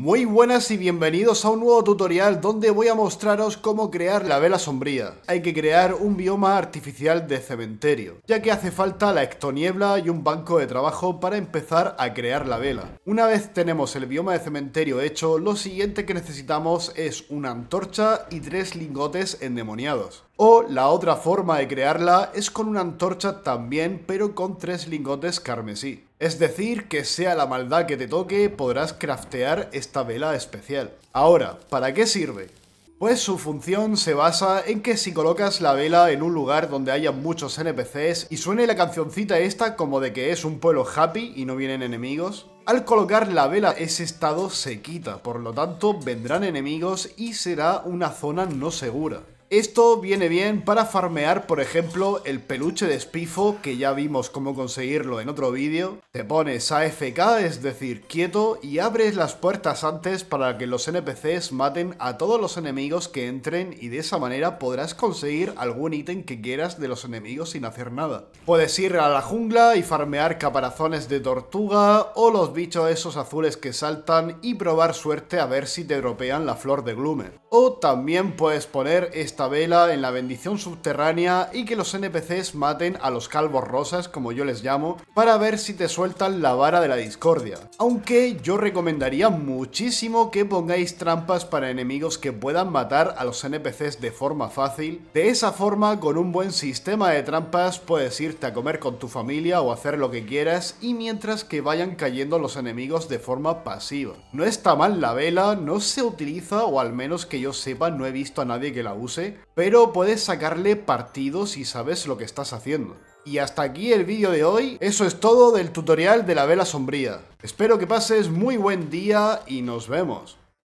Muy buenas y bienvenidos a un nuevo tutorial donde voy a mostraros cómo crear la vela sombría. Hay que crear un bioma artificial de cementerio, ya que hace falta la ectoniebla y un banco de trabajo para empezar a crear la vela. Una vez tenemos el bioma de cementerio hecho, lo siguiente que necesitamos es una antorcha y tres lingotes endemoniados. O la otra forma de crearla es con una antorcha también, pero con tres lingotes carmesí. Es decir, que sea la maldad que te toque, podrás craftear esta vela especial. Ahora, ¿para qué sirve? Pues su función se basa en que si colocas la vela en un lugar donde haya muchos NPCs y suene la cancioncita esta como de que es un pueblo happy y no vienen enemigos, al colocar la vela ese estado se quita, por lo tanto vendrán enemigos y será una zona no segura. Esto viene bien para farmear, por ejemplo, el peluche de Spifo, que ya vimos cómo conseguirlo en otro vídeo. Te pones AFK, es decir, quieto, y abres las puertas antes para que los NPCs maten a todos los enemigos que entren y de esa manera podrás conseguir algún ítem que quieras de los enemigos sin hacer nada. Puedes ir a la jungla y farmear caparazones de tortuga o los bichos esos azules que saltan y probar suerte a ver si te dropean la flor de gloomer. O también puedes poner este vela en la bendición subterránea y que los NPCs maten a los calvos rosas, como yo les llamo, para ver si te sueltan la vara de la discordia. Aunque yo recomendaría muchísimo que pongáis trampas para enemigos que puedan matar a los NPCs de forma fácil. De esa forma, con un buen sistema de trampas puedes irte a comer con tu familia o hacer lo que quieras y mientras que vayan cayendo los enemigos de forma pasiva. No está mal la vela, no se utiliza o al menos que yo sepa no he visto a nadie que la use, pero puedes sacarle partido si sabes lo que estás haciendo. Y hasta aquí el vídeo de hoy, eso es todo del tutorial de la vela sombría. Espero que pases muy buen día y nos vemos.